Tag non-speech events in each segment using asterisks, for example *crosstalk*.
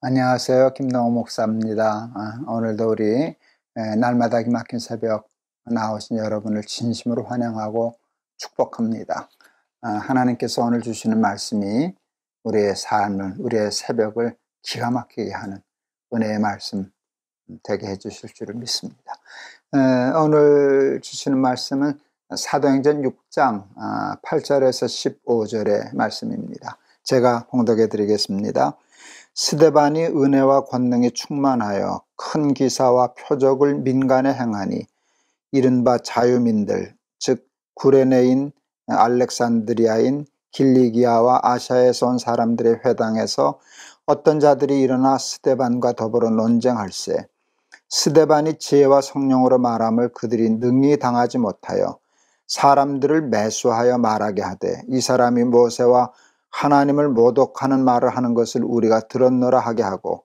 안녕하세요. 김동호 목사입니다. 아, 오늘도 우리 날마다 기막힌 새벽 나오신 여러분을 진심으로 환영하고 축복합니다. 아, 하나님께서 오늘 주시는 말씀이 우리의 삶을, 우리의 새벽을 기가 막히게 하는 은혜의 말씀 되게 해주실 줄을 믿습니다. 오늘 주시는 말씀은 사도행전 6장 8절에서 아, 15절의 말씀입니다. 제가 봉독해 드리겠습니다. 스데반이 은혜와 권능이 충만하여 큰 기사와 표적을 민간에 행하니 이른바 자유민들 즉 구레네인 알렉산드리아인 길리기아와 아시아에서 온 사람들의 회당에서 어떤 자들이 일어나 스데반과 더불어 논쟁할세 스데반이 지혜와 성령으로 말함을 그들이 능히 당하지 못하여 사람들을 매수하여 말하게 하되 이 사람이 모세와 하나님을 모독하는 말을 하는 것을 우리가 들었노라 하게 하고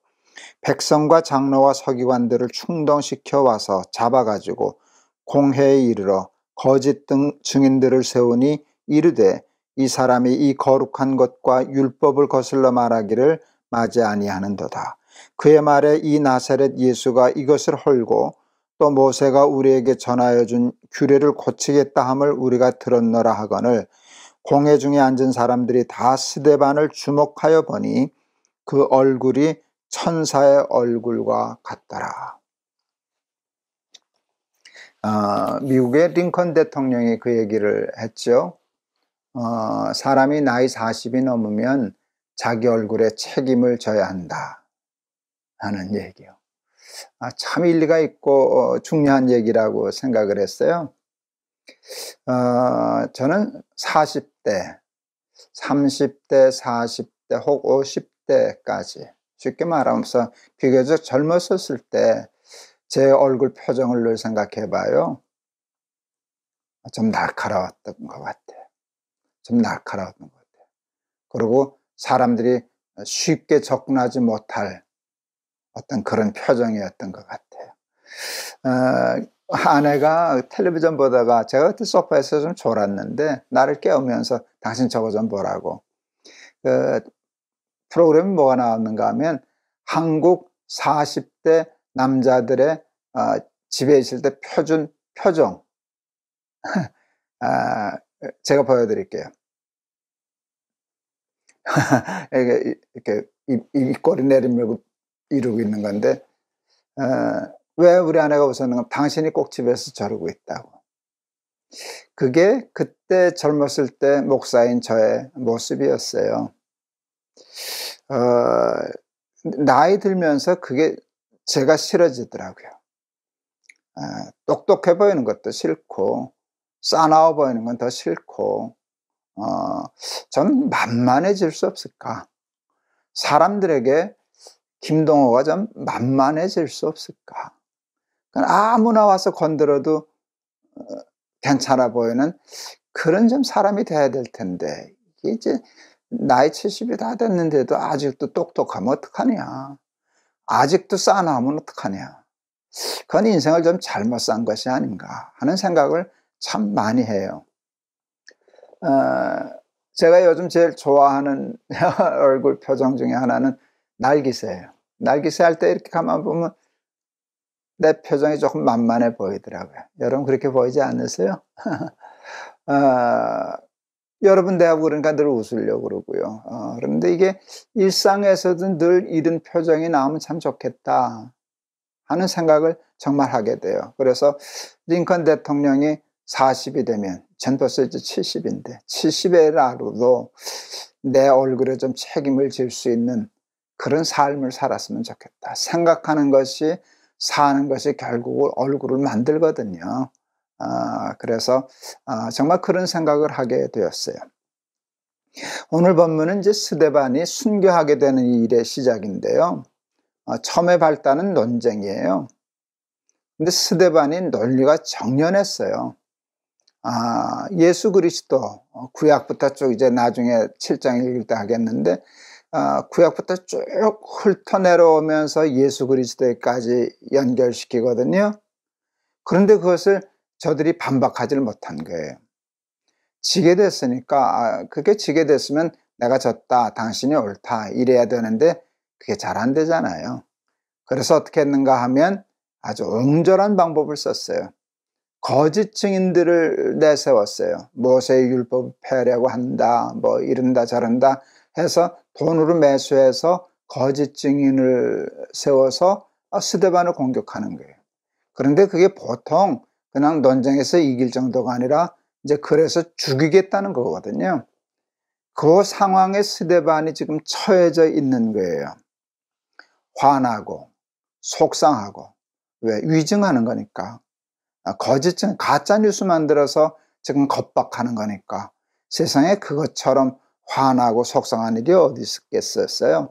백성과 장로와 서기관들을 충동시켜 와서 잡아가지고 공회에 이르러 거짓 등 증인들을 세우니 이르되 이 사람이 이 거룩한 것과 율법을 거슬러 말하기를 맞이 아니하는도다. 그의 말에 이 나사렛 예수가 이것을 헐고 또 모세가 우리에게 전하여 준 규례를 고치겠다 함을 우리가 들었노라 하거늘 공회 중에 앉은 사람들이 다 스데반을 주목하여 보니 그 얼굴이 천사의 얼굴과 같더라. 어, 미국의 링컨 대통령이 그 얘기를 했죠. 어, 사람이 나이 40이 넘으면 자기 얼굴에 책임을 져야 한다 하는 얘기요. 아, 참 일리가 있고 어, 중요한 얘기라고 생각을 했어요. 어, 저는 40 20대, 30대, 40대, 혹 50대까지 쉽게 말하면서 비교적 젊었었을 때 제 얼굴 표정을 늘 생각해 봐요. 좀 날카로웠던 것 같아요. 좀 날카로웠던 것 같아요. 그리고 사람들이 쉽게 접근하지 못할 어떤 그런 표정이었던 것 같아요. 어, 아내가 텔레비전 보다가 제가 그때 소파에서 좀 졸았는데 나를 깨우면서 당신 저거 좀 보라고 그 프로그램이 뭐가 나왔는가 하면 한국 40대 남자들의 어, 집에 있을 때 표준 표정 *laughs* 아, 제가 보여드릴게요 *laughs* 이렇게, 이 입, 꼬리 내리밀고 이루고 있는 건데 어, 왜 우리 아내가 웃었는가? 당신이 꼭 집에서 저러고 있다고. 그게 그때 젊었을 때 목사인 저의 모습이었어요. 어, 나이 들면서 그게 제가 싫어지더라고요. 아, 똑똑해 보이는 것도 싫고, 싸나워 보이는 건 더 싫고, 어, 전 만만해질 수 없을까? 사람들에게 김동호가 좀 만만해질 수 없을까? 그러니까 아무나 와서 건드려도 어, 괜찮아 보이는 그런 좀 사람이 돼야 될 텐데 이게 이제 나이 70이 다 됐는데도 아직도 똑똑하면 어떡하냐 아직도 싸나오면 어떡하냐 그건 인생을 좀 잘못 산 것이 아닌가 하는 생각을 참 많이 해요 어, 제가 요즘 제일 좋아하는 *laughs* 얼굴 표정 중에 하나는 날기새예요 날기새 할 때 이렇게 가만 보면 내 표정이 조금 만만해 보이더라고요. 여러분 그렇게 보이지 않으세요? *laughs* 어, 여러분 대하고 그러니까 늘 웃으려고 그러고요. 어, 그런데 이게 일상에서도 늘 이런 표정이 나오면 참 좋겠다 하는 생각을 정말 하게 돼요. 그래서 링컨 대통령이 40이 되면 전 벌써 이제 70인데 70에라도 내 얼굴에 좀 책임을 질 수 있는 그런 삶을 살았으면 좋겠다. 생각하는 것이 사는 것이 결국 얼굴을 만들거든요. 아, 그래서 아, 정말 그런 생각을 하게 되었어요. 오늘 본문은 이제 스데반이 순교하게 되는 일의 시작인데요. 아, 처음에 발단은 논쟁이에요. 근데 스데반이 논리가 정연했어요. 아, 예수 그리스도 어, 구약부터 쭉 이제 나중에 7장 읽을 때 하겠는데 아, 구약부터 쭉 훑어내려오면서 예수 그리스도에까지 연결시키거든요. 그런데 그것을 저들이 반박하지 못한 거예요. 지게 됐으니까 아, 그게 지게 됐으면 내가 졌다, 당신이 옳다 이래야 되는데 그게 잘 안 되잖아요. 그래서 어떻게 했는가 하면 아주 응절한 방법을 썼어요. 거짓 증인들을 내세웠어요. 모세의 율법을 폐하려고 한다, 뭐 이른다 저른다 해서 돈으로 매수해서 거짓 증인을 세워서 스데반을 공격하는 거예요. 그런데 그게 보통 그냥 논쟁에서 이길 정도가 아니라 이제 그래서 죽이겠다는 거거든요. 그 상황에 스데반이 지금 처해져 있는 거예요. 화나고 속상하고 왜 위증하는 거니까 아, 거짓증 가짜 뉴스 만들어서 지금 겁박하는 거니까 세상에 그것처럼 화나고 속상한 일이 어디 있겠어요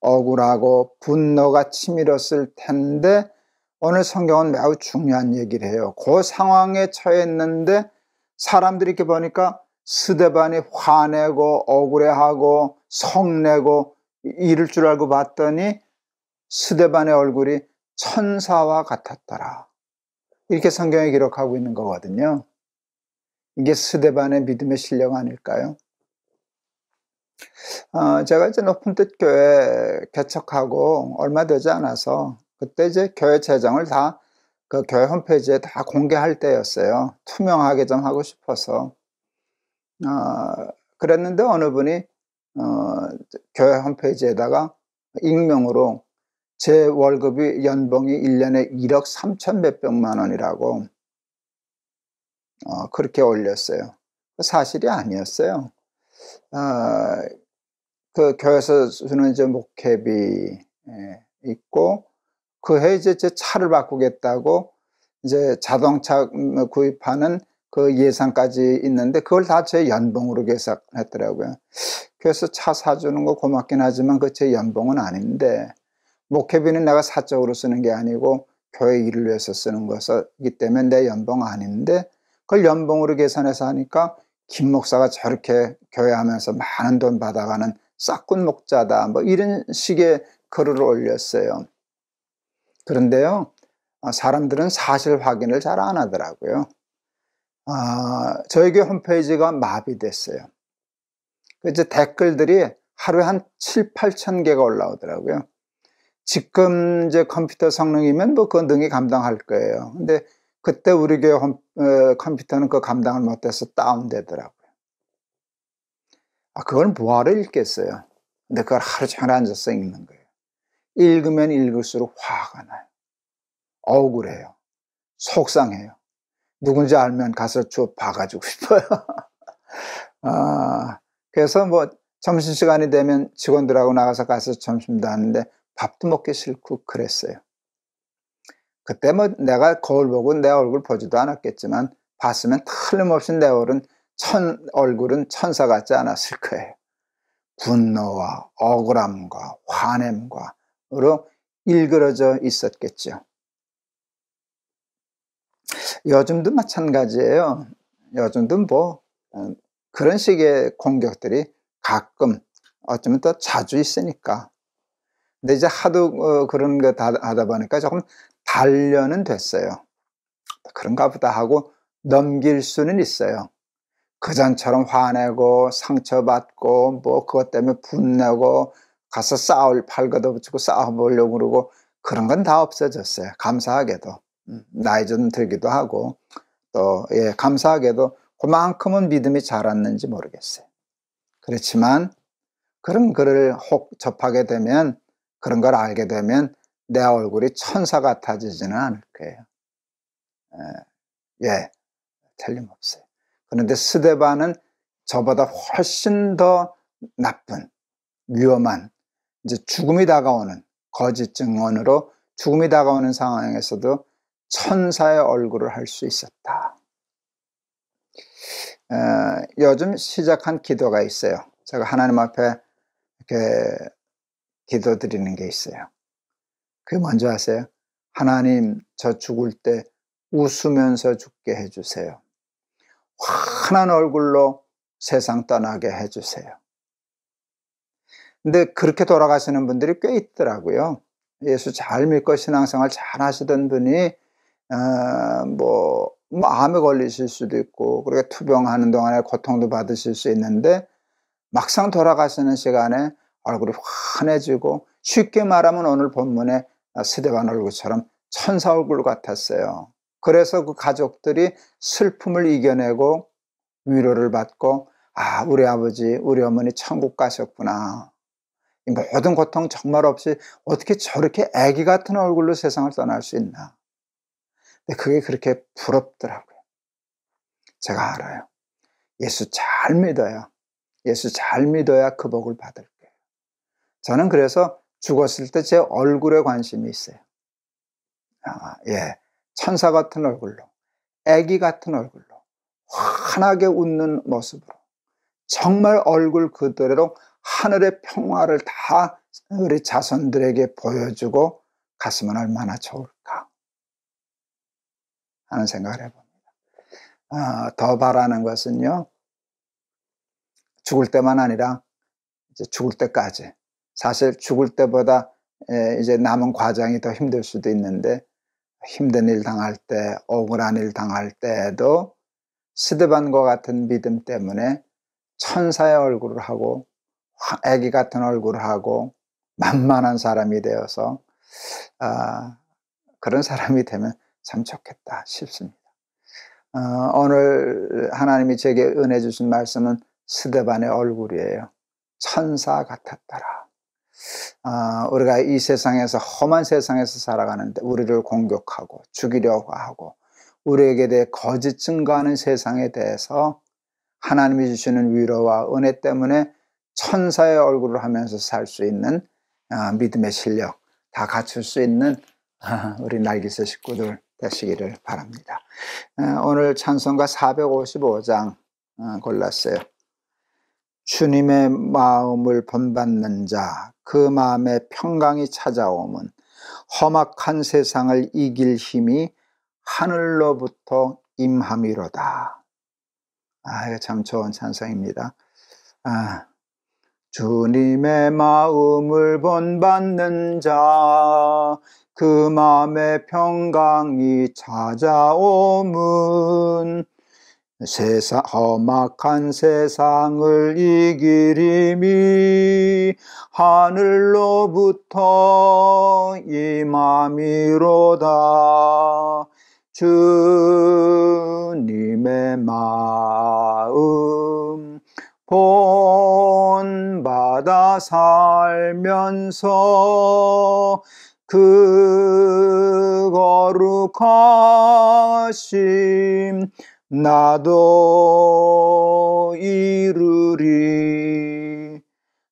억울하고 분노가 치밀었을 텐데 오늘 성경은 매우 중요한 얘기를 해요. 그 상황에 처했는데 사람들이 이렇게 보니까 스데반이 화내고 억울해하고 성내고 이럴 줄 알고 봤더니 스데반의 얼굴이 천사와 같았더라. 이렇게 성경에 기록하고 있는 거거든요. 이게 스데반의 믿음의 신령 아닐까요? 어, 제가 이제 높은 뜻 교회 개척하고 얼마 되지 않아서 그때 이제 교회 재정을 다 그 교회 홈페이지에 다 공개할 때였어요. 투명하게 좀 하고 싶어서. 어, 그랬는데 어느 분이 어, 교회 홈페이지에다가 익명으로 제 월급이 연봉이 1년에 1억 3천 몇백만 원이라고 어, 그렇게 올렸어요. 사실이 아니었어요. 아, 그 교회에서 주는 이제 목회비 예, 있고 그 해 이제 제 차를 바꾸겠다고 이제 자동차 구입하는 그 예산까지 있는데 그걸 다 제 연봉으로 계산했더라고요. 그래서 차 사주는 거 고맙긴 하지만 그 제 연봉은 아닌데 목회비는 내가 사적으로 쓰는 게 아니고 교회 일을 위해서 쓰는 것이기 때문에 내 연봉 아닌데 그걸 연봉으로 계산해서 하니까 김 목사가 저렇게 교회 하면서 많은 돈 받아가는 싹군 목자다 뭐 이런 식의 글을 올렸어요. 그런데요 어, 사람들은 사실 확인을 잘 안 하더라고요. 아, 어, 저에게 홈페이지가 마비됐어요. 그 이제 댓글들이 하루에 한 7, 8천 개가 올라오더라고요. 지금 이제 컴퓨터 성능이면 뭐 그건 능히 감당할 거예요. 근데 그때 우리 교회 홈, 에, 컴퓨터는 그 감당을 못해서 다운되더라고요. 아, 그걸 뭐하러 읽겠어요? 근데 그걸 하루 종일 앉아서 읽는 거예요. 읽으면 읽을수록 화가 나요. 억울해요. 속상해요. 누군지 알면 가서 주워 봐가지고 싶어요. *laughs* 아, 그래서 뭐 점심시간이 되면 직원들하고 나가서 가서 점심도 하는데 밥도 먹기 싫고 그랬어요. 그때 뭐 내가 거울 보고 내 얼굴 보지도 않았겠지만 봤으면 틀림없이 내 얼굴은 천, 얼굴은 천사 같지 않았을 거예요. 분노와 억울함과 화냄과로 일그러져 있었겠죠. 요즘도 마찬가지예요. 요즘도 뭐 어, 그런 식의 공격들이 가끔 어쩌면 더 자주 있으니까. 근데 이제 하도 어, 그런 거 하다 보니까 조금 반려는 됐어요. 그런가 보다 하고 넘길 수는 있어요. 그전처럼 화내고 상처받고 뭐 그것 때문에 분내고 가서 싸울 팔걷도붙이고 싸워보려고 그러고 그런 건 다 없어졌어요. 감사하게도 음, 나이 좀 들기도 하고 또 예, 감사하게도 그만큼은 믿음이 자랐는지 모르겠어요. 그렇지만 그런 글을 혹 접하게 되면 그런 걸 알게 되면 내 얼굴이 천사 같아지지는 않을 거예요. 예, 예. 틀림없어요. 그런데 스데반은 저보다 훨씬 더 나쁜, 위험한, 이제 죽음이 다가오는 거짓 증언으로 죽음이 다가오는 상황에서도 천사의 얼굴을 할 수 있었다. 에, 어, 요즘 시작한 기도가 있어요. 제가 하나님 앞에 이렇게 기도 드리는 게 있어요. 그게 뭔지 아세요? 하나님, 저 죽을 때 웃으면서 죽게 해주세요. 환한 얼굴로 세상 떠나게 해주세요. 근데 그렇게 돌아가시는 분들이 꽤 있더라고요. 예수 잘 믿고 신앙생활 잘 하시던 분이 어, 뭐, 뭐 암에 걸리실 수도 있고 그렇게 투병하는 동안에 고통도 받으실 수 있는데 막상 돌아가시는 시간에 얼굴이 환해지고 쉽게 말하면 오늘 본문에 아, 세대반 얼굴처럼 천사 얼굴 같았어요. 그래서 그 가족들이 슬픔을 이겨내고 위로를 받고 아 우리 아버지 우리 어머니 천국 가셨구나. 그러니까 모든 고통 정말 없이 어떻게 저렇게 아기 같은 얼굴로 세상을 떠날 수 있나. 근데 그게 그렇게 부럽더라고요. 제가 알아요. 예수 잘 믿어야 예수 잘 믿어야 그 복을 받을 거예요. 저는 그래서 죽었을 때 제 얼굴에 관심이 있어요. 아, 예. 천사 같은 얼굴로, 아기 같은 얼굴로, 환하게 웃는 모습으로, 정말 얼굴 그대로 하늘의 평화를 다 우리 자손들에게 보여주고 갔으면 얼마나 좋을까 하는 생각을 해봅니다. 아, 더 바라는 것은요, 죽을 때만 아니라 이제 죽을 때까지 사실 죽을 때보다 이제 남은 과정이 더 힘들 수도 있는데 힘든 일 당할 때, 억울한 일 당할 때에도 스드반과 같은 믿음 때문에 천사의 얼굴을 하고 아기 같은 얼굴을 하고 만만한 사람이 되어서 아, 그런 사람이 되면 참 좋겠다 싶습니다. 어, 오늘 하나님이 제게 은혜 주신 말씀은 스데반의 얼굴이에요. 천사 같았더라. 아, 우리가 이 세상에서 험한 세상에서 살아가는데 우리를 공격하고 죽이려고 하고 우리에게 대해 거짓 증거하는 세상에 대해서 하나님이 주시는 위로와 은혜 때문에 천사의 얼굴을 하면서 살 수 있는 아, 믿음의 실력 다 갖출 수 있는 아, 우리 날기새 식구들 되시기를 바랍니다. 아, 오늘 찬송가 455장 어, 골랐어요. 주님의 마음을 본받는 자, 그 마음에 평강이 찾아오면 험악한 세상을 이길 힘이 하늘로부터 임함이로다. 아, 참 좋은 찬성입니다. 아, 주님의 마음을 본받는 자, 그 마음에 평강이 찾아오면 세상, 험악한 세상을 이기림이 하늘로부터 이맘이로다 주님의 마음 본받아 살면서 그 거룩하심 나도 이르리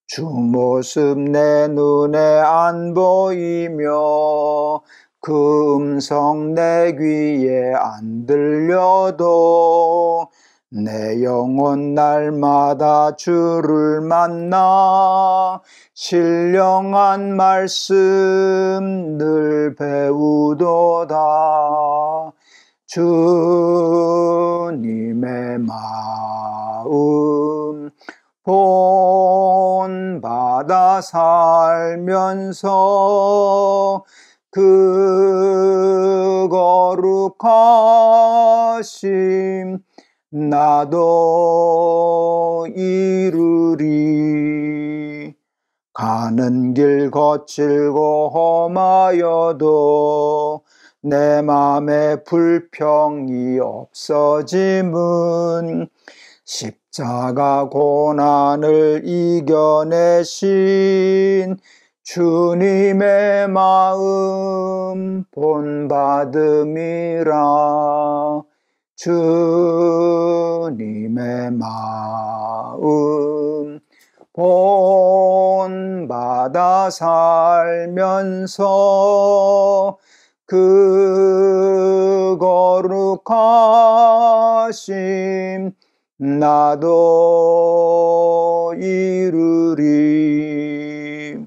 주 모습 내 눈에 안 보이며 그 음성 내 귀에 안 들려도 내 영혼 날마다 주를 만나 신령한 말씀 늘 배우도다 주님의 마음 본받아 살면서 그 거룩하심 나도 이루리 가는 길 거칠고 험하여도 내 마음에 불평이 없어짐은 십자가 고난을 이겨내신 주님의 마음 본받음이라 주님의 마음 본받아 살면서 그 거룩하심 나도 이루리주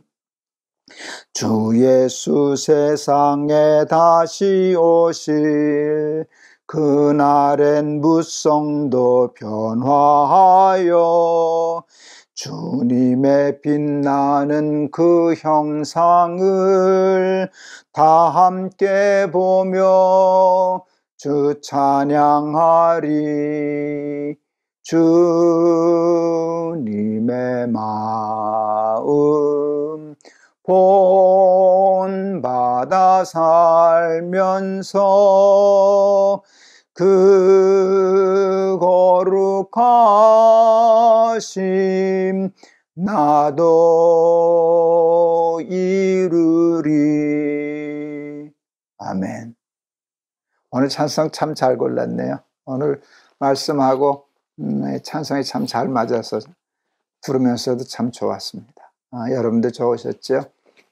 예수 세상에 다시 오실 그날엔 무성도 변화하여 주님의 빛나는 그 형상을 다 함께 보며 주 찬양하리 주님의 마음 본 받아 살면서 그 거룩한 하심 나도 이루리. 아멘. 오늘 찬성 참 잘 골랐네요. 오늘 말씀하고 음, 찬성이 참 잘 맞아서 부르면서도 참 좋았습니다. 아, 여러분들 좋으셨죠?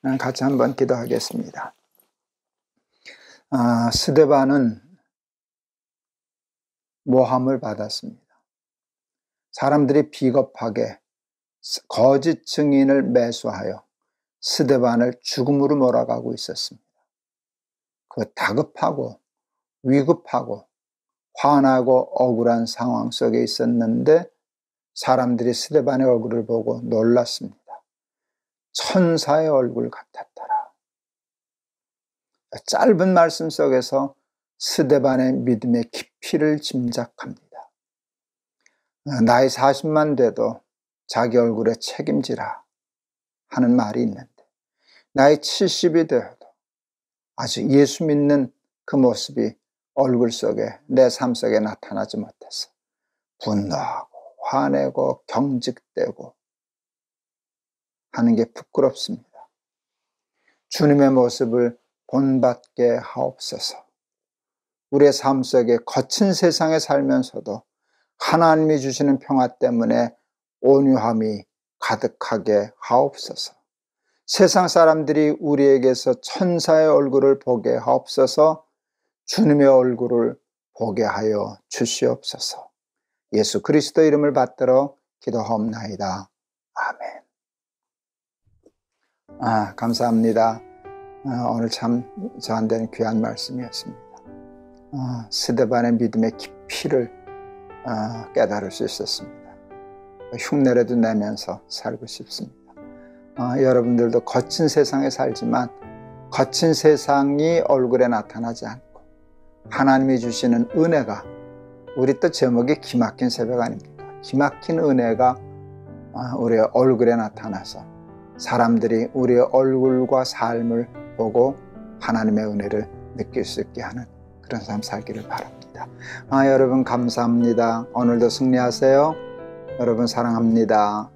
음, 같이 한번 기도하겠습니다. 아, 스데반은 모함을 받았습니다. 사람들이 비겁하게 거짓 증인을 매수하여 스데반을 죽음으로 몰아가고 있었습니다. 그 다급하고 위급하고 화나고 억울한 상황 속에 있었는데 사람들이 스데반의 얼굴을 보고 놀랐습니다. 천사의 얼굴 같았더라. 짧은 말씀 속에서 스데반의 믿음의 깊이를 짐작합니다. 나이 40만 돼도 자기 얼굴에 책임지라 하는 말이 있는데 나이 70이 되어도 아직 예수 믿는 그 모습이 얼굴 속에 내 삶 속에 나타나지 못해서 분노하고 화내고 경직되고 하는 게 부끄럽습니다. 주님의 모습을 본받게 하옵소서. 우리의 삶 속에 거친 세상에 살면서도 하나님이 주시는 평화 때문에 온유함이 가득하게 하옵소서. 세상 사람들이 우리에게서 천사의 얼굴을 보게 하옵소서. 주님의 얼굴을 보게 하여 주시옵소서. 예수 그리스도 이름을 받들어 기도하옵나이다. 아멘. 아, 감사합니다. 아, 오늘 참 저한테는 귀한 말씀이었습니다. 아, 스데반의 믿음의 깊이를 아, 깨달을 수 있었습니다. 흉내라도 내면서 살고 싶습니다. 어, 여러분들도 거친 세상에 살지만 거친 세상이 얼굴에 나타나지 않고 하나님이 주시는 은혜가 우리 또 제목이 기막힌 새벽 아닙니까? 기막힌 은혜가 어, 우리의 얼굴에 나타나서 사람들이 우리의 얼굴과 삶을 보고 하나님의 은혜를 느낄 수 있게 하는 그런 삶 살기를 바랍니다. 있습니다. 아, 여러분 감사합니다. 오늘도 승리하세요. 여러분 사랑합니다.